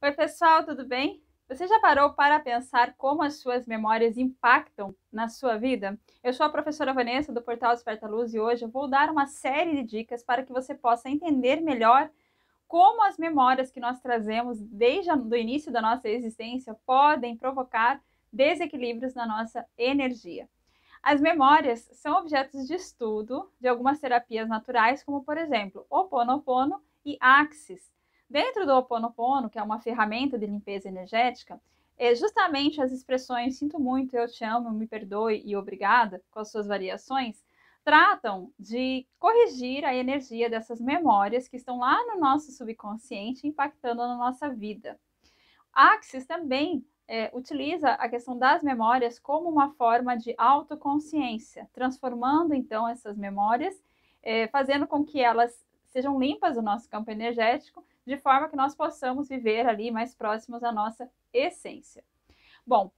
Oi, pessoal, tudo bem? Você já parou para pensar como as suas memórias impactam na sua vida? Eu sou a professora Vanessa do portal Desperta Luz e hoje eu vou dar uma série de dicas para que você possa entender melhor como as memórias que nós trazemos desde o início da nossa existência podem provocar desequilíbrios na nossa energia. As memórias são objetos de estudo de algumas terapias naturais, como por exemplo, Ho Oponopono e Axis Dentro do Ho Oponopono, que é uma ferramenta de limpeza energética, é justamente as expressões sinto muito, eu te amo, me perdoe e obrigada, com as suas variações, tratam de corrigir a energia dessas memórias que estão lá no nosso subconsciente, impactando na nossa vida. Axis também é, utiliza a questão das memórias como uma forma de autoconsciência, transformando então essas memórias, é, fazendo com que elas sejam limpas do nosso campo energético, de forma que nós possamos viver ali mais próximos à nossa essência. Bom,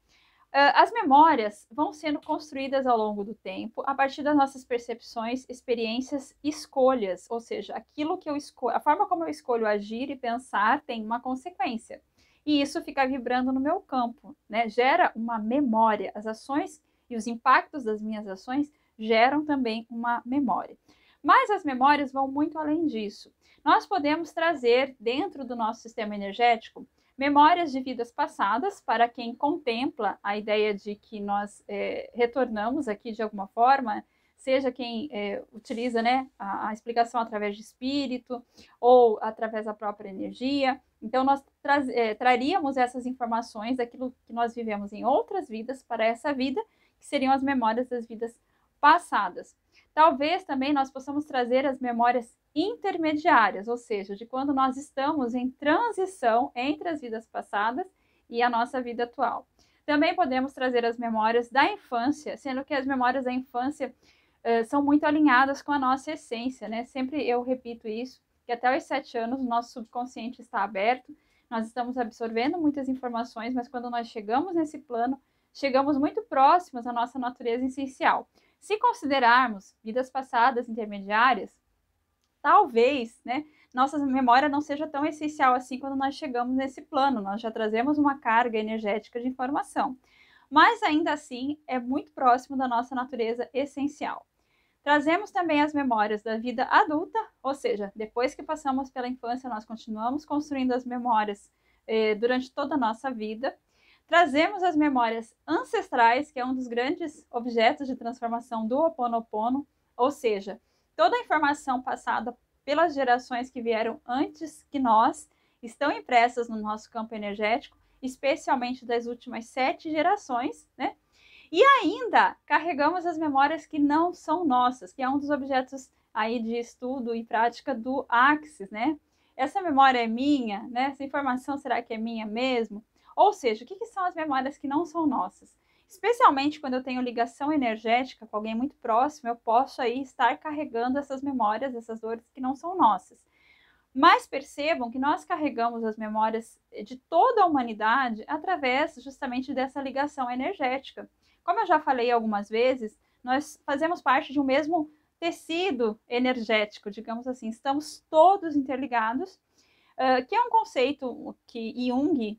as memórias vão sendo construídas ao longo do tempo a partir das nossas percepções, experiências, escolhas, ou seja, aquilo que eu escolho, a forma como eu escolho agir e pensar tem uma consequência. E isso fica vibrando no meu campo, né? Gera uma memória. As ações e os impactos das minhas ações geram também uma memória. Mas as memórias vão muito além disso. Nós podemos trazer dentro do nosso sistema energético memórias de vidas passadas, para quem contempla a ideia de que nós é, retornamos aqui de alguma forma, seja quem é, utiliza né, a, a, explicação através de espírito ou através da própria energia. Então, nós tra é, traríamos essas informações daquilo que nós vivemos em outras vidas para essa vida, que seriam as memórias das vidas passadas. Talvez também nós possamos trazer as memórias intermediárias, ou seja, de quando nós estamos em transição entre as vidas passadas e a nossa vida atual. Também podemos trazer as memórias da infância, sendo que as memórias da infância uh, são muito alinhadas com a nossa essência, né? Sempre eu repito isso, que até os sete anos o nosso subconsciente está aberto, nós estamos absorvendo muitas informações, mas quando nós chegamos nesse plano, chegamos muito próximos à nossa natureza essencial. Se considerarmos vidas passadas intermediárias, talvez, né, nossa memória não seja tão essencial assim quando nós chegamos nesse plano, nós já trazemos uma carga energética de informação. Mas ainda assim, é muito próximo da nossa natureza essencial. Trazemos também as memórias da vida adulta, ou seja, depois que passamos pela infância, nós continuamos construindo as memórias eh, durante toda a nossa vida. Trazemos as memórias ancestrais, que é um dos grandes objetos de transformação do Ho Oponopono, ou seja, toda a informação passada pelas gerações que vieram antes que nós estão impressas no nosso campo energético, especialmente das últimas sete gerações, né? E ainda carregamos as memórias que não são nossas, que é um dos objetos aí de estudo e prática do Axis, né? Essa memória é minha, né? Essa informação será que é minha mesmo? Ou seja, o que, que são as memórias que não são nossas? Especialmente quando eu tenho ligação energética com alguém muito próximo, eu posso aí estar carregando essas memórias, essas dores que não são nossas. Mas percebam que nós carregamos as memórias de toda a humanidade através justamente dessa ligação energética. Como eu já falei algumas vezes, nós fazemos parte de um mesmo tecido energético, digamos assim, estamos todos interligados, uh, que é um conceito que Jung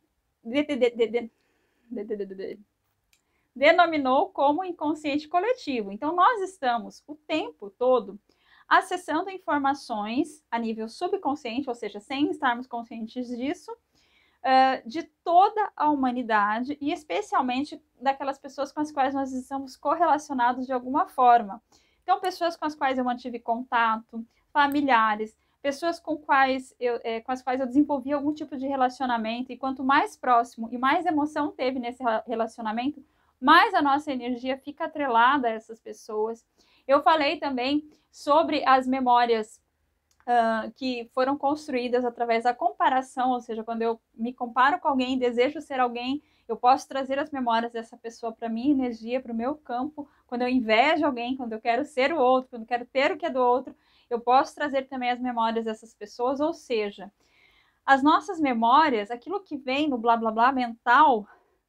denominou como inconsciente coletivo. Então, nós estamos o tempo todo acessando informações a nível subconsciente, ou seja, sem estarmos conscientes disso, uh, de toda a humanidade e especialmente daquelas pessoas com as quais nós estamos correlacionados de alguma forma. Então, pessoas com as quais eu mantive contato, familiares, pessoas com, quais eu, é, com as quais eu desenvolvi algum tipo de relacionamento, e quanto mais próximo e mais emoção teve nesse relacionamento, mais a nossa energia fica atrelada a essas pessoas. Eu falei também sobre as memórias uh, que foram construídas através da comparação, ou seja, quando eu me comparo com alguém, desejo ser alguém, eu posso trazer as memórias dessa pessoa para minha energia, para o meu campo. Quando eu invejo alguém, quando eu quero ser o outro, quando eu quero ter o que é do outro, eu posso trazer também as memórias dessas pessoas, ou seja, as nossas memórias, aquilo que vem no blá blá blá mental,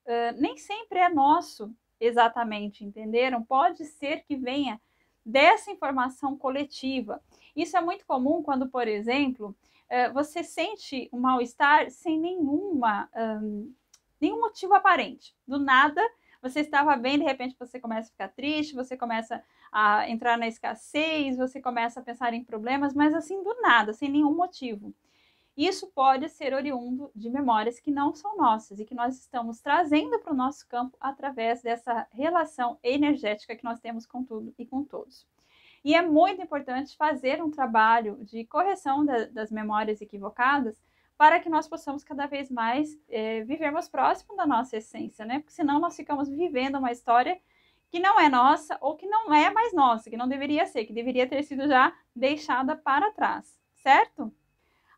uh, nem sempre é nosso exatamente, entenderam? Pode ser que venha dessa informação coletiva. Isso é muito comum quando, por exemplo, você sente um mal-estar sem nenhuma, um, nenhum motivo aparente. Do nada, você estava bem, de repente você começa a ficar triste, você começa a entrar na escassez, você começa a pensar em problemas, mas assim do nada, sem nenhum motivo. Isso pode ser oriundo de memórias que não são nossas e que nós estamos trazendo para o nosso campo através dessa relação energética que nós temos com tudo e com todos. E é muito importante fazer um trabalho de correção da, das memórias equivocadas para que nós possamos cada vez mais é, vivermos próximo da nossa essência, né? Porque senão nós ficamos vivendo uma história que não é nossa ou que não é mais nossa, que não deveria ser, que deveria ter sido já deixada para trás, certo?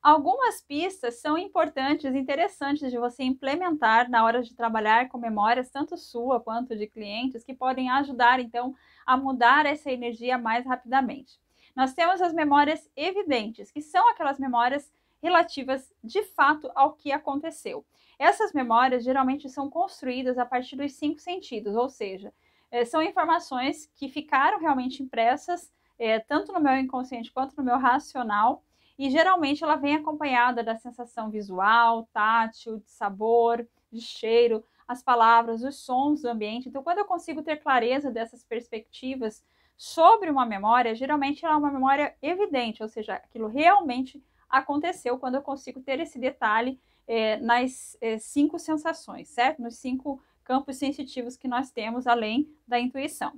Algumas pistas são importantes, interessantes de você implementar na hora de trabalhar com memórias, tanto sua quanto de clientes, que podem ajudar então a mudar essa energia mais rapidamente. Nós temos as memórias evidentes, que são aquelas memórias relativas de fato ao que aconteceu. Essas memórias geralmente são construídas a partir dos cinco sentidos, ou seja, eh, são informações que ficaram realmente impressas, eh, tanto no meu inconsciente quanto no meu racional, e geralmente ela vem acompanhada da sensação visual, tátil, de sabor, de cheiro, as palavras, os sons do ambiente. Então, quando eu consigo ter clareza dessas perspectivas sobre uma memória, geralmente ela é uma memória evidente, ou seja, aquilo realmente aconteceu quando eu consigo ter esse detalhe é, nas é, cinco sensações, certo? Nos cinco campos sensitivos que nós temos além da intuição.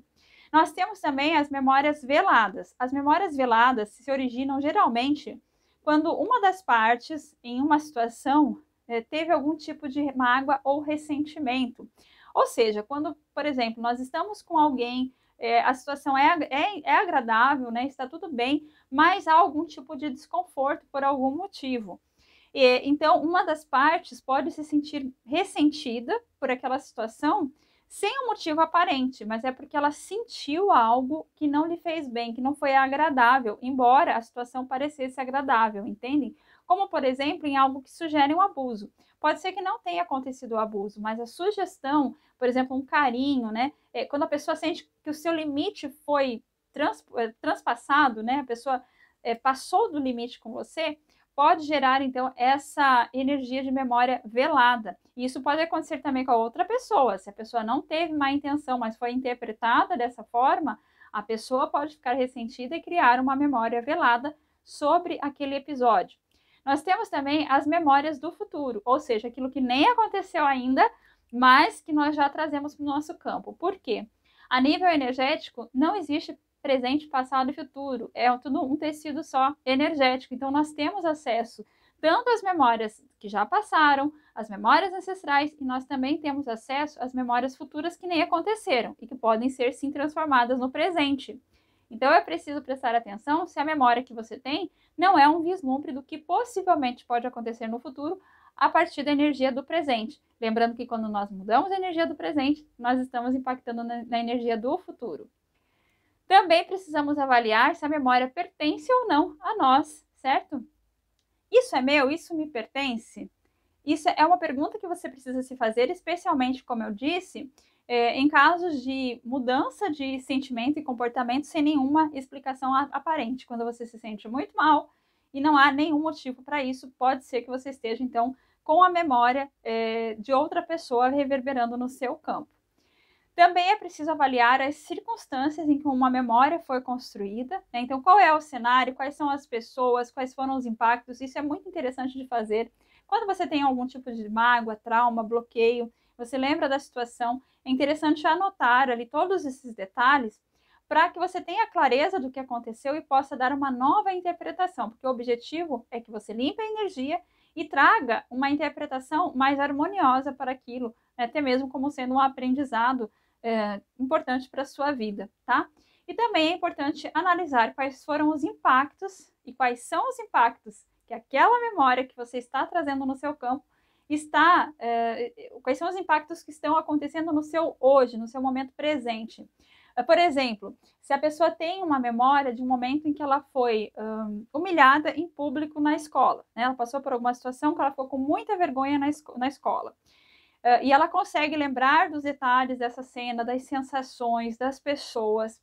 Nós temos também as memórias veladas. As memórias veladas se originam geralmente quando uma das partes, em uma situação, é, teve algum tipo de mágoa ou ressentimento. Ou seja, quando, por exemplo, nós estamos com alguém é, a situação é, é, é agradável, né? Está tudo bem, mas há algum tipo de desconforto por algum motivo. E, então, uma das partes pode se sentir ressentida por aquela situação sem um motivo aparente, mas é porque ela sentiu algo que não lhe fez bem, que não foi agradável, embora a situação parecesse agradável, entendem? como por exemplo em algo que sugere um abuso. Pode ser que não tenha acontecido o abuso, mas a sugestão, por exemplo, um carinho, né? É, quando a pessoa sente que o seu limite foi trans, é, transpassado, né? A pessoa é, passou do limite com você, pode gerar então essa energia de memória velada. E isso pode acontecer também com a outra pessoa. Se a pessoa não teve má intenção, mas foi interpretada dessa forma, a pessoa pode ficar ressentida e criar uma memória velada sobre aquele episódio. Nós temos também as memórias do futuro, ou seja, aquilo que nem aconteceu ainda, mas que nós já trazemos para o nosso campo. Por quê? A nível energético, não existe presente, passado e futuro. É tudo um tecido só energético. Então, nós temos acesso tanto às memórias que já passaram, às memórias ancestrais, e nós também temos acesso às memórias futuras que nem aconteceram e que podem ser, sim, transformadas no presente. Então é preciso prestar atenção se a memória que você tem não é um vislumbre do que possivelmente pode acontecer no futuro a partir da energia do presente. Lembrando que quando nós mudamos a energia do presente, nós estamos impactando na, na energia do futuro. Também precisamos avaliar se a memória pertence ou não a nós, certo? Isso é meu? Isso me pertence? Isso é uma pergunta que você precisa se fazer, especialmente, como eu disse, é, em casos de mudança de sentimento e comportamento sem nenhuma explicação aparente. Quando você se sente muito mal e não há nenhum motivo para isso, pode ser que você esteja, então, com a memória é, de outra pessoa reverberando no seu campo. Também é preciso avaliar as circunstâncias em que uma memória foi construída. Né? Então, qual é o cenário, quais são as pessoas, quais foram os impactos. Isso é muito interessante de fazer. Quando você tem algum tipo de mágoa, trauma, bloqueio, você lembra da situação é interessante anotar ali todos esses detalhes para que você tenha clareza do que aconteceu e possa dar uma nova interpretação, porque o objetivo é que você limpe a energia e traga uma interpretação mais harmoniosa para aquilo, né? até mesmo como sendo um aprendizado é, importante para a sua vida, tá? E também é importante analisar quais foram os impactos e quais são os impactos que aquela memória que você está trazendo no seu campo está, é, quais são os impactos que estão acontecendo no seu hoje, no seu momento presente. Ah, por exemplo, se a pessoa tem uma memória de um momento em que ela foi hum, humilhada em público na escola, né? ela passou por alguma situação que ela ficou com muita vergonha na, esco na escola. Uh, e ela consegue lembrar dos detalhes dessa cena, das sensações, das pessoas,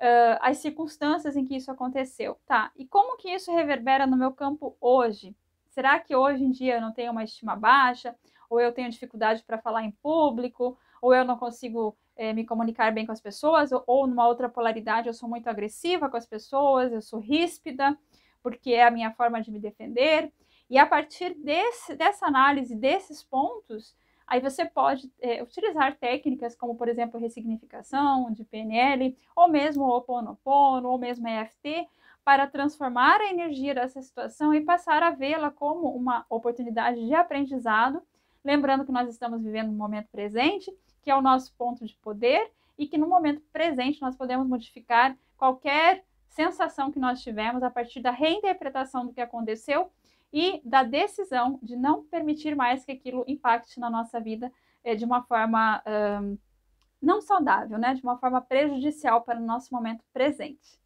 uh, as circunstâncias em que isso aconteceu. Tá, e como que isso reverbera no meu campo hoje? Será que hoje em dia eu não tenho uma estima baixa? Ou eu tenho dificuldade para falar em público? Ou eu não consigo é, me comunicar bem com as pessoas? Ou, ou numa outra polaridade, eu sou muito agressiva com as pessoas, eu sou ríspida, porque é a minha forma de me defender. E a partir desse, dessa análise desses pontos, aí você pode é, utilizar técnicas como, por exemplo, ressignificação de PNL, ou mesmo o Oponopono, ou mesmo EFT, para transformar a energia dessa situação e passar a vê-la como uma oportunidade de aprendizado. Lembrando que nós estamos vivendo um momento presente, que é o nosso ponto de poder, e que no momento presente nós podemos modificar qualquer sensação que nós tivemos a partir da reinterpretação do que aconteceu e da decisão de não permitir mais que aquilo impacte na nossa vida eh, de uma forma um, não saudável, né? de uma forma prejudicial para o nosso momento presente.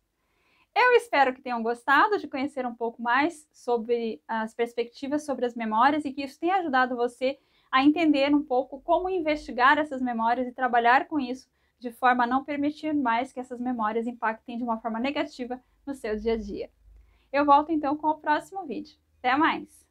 Eu espero que tenham gostado de conhecer um pouco mais sobre as perspectivas sobre as memórias e que isso tenha ajudado você a entender um pouco como investigar essas memórias e trabalhar com isso de forma a não permitir mais que essas memórias impactem de uma forma negativa no seu dia a dia. Eu volto então com o próximo vídeo. Até mais!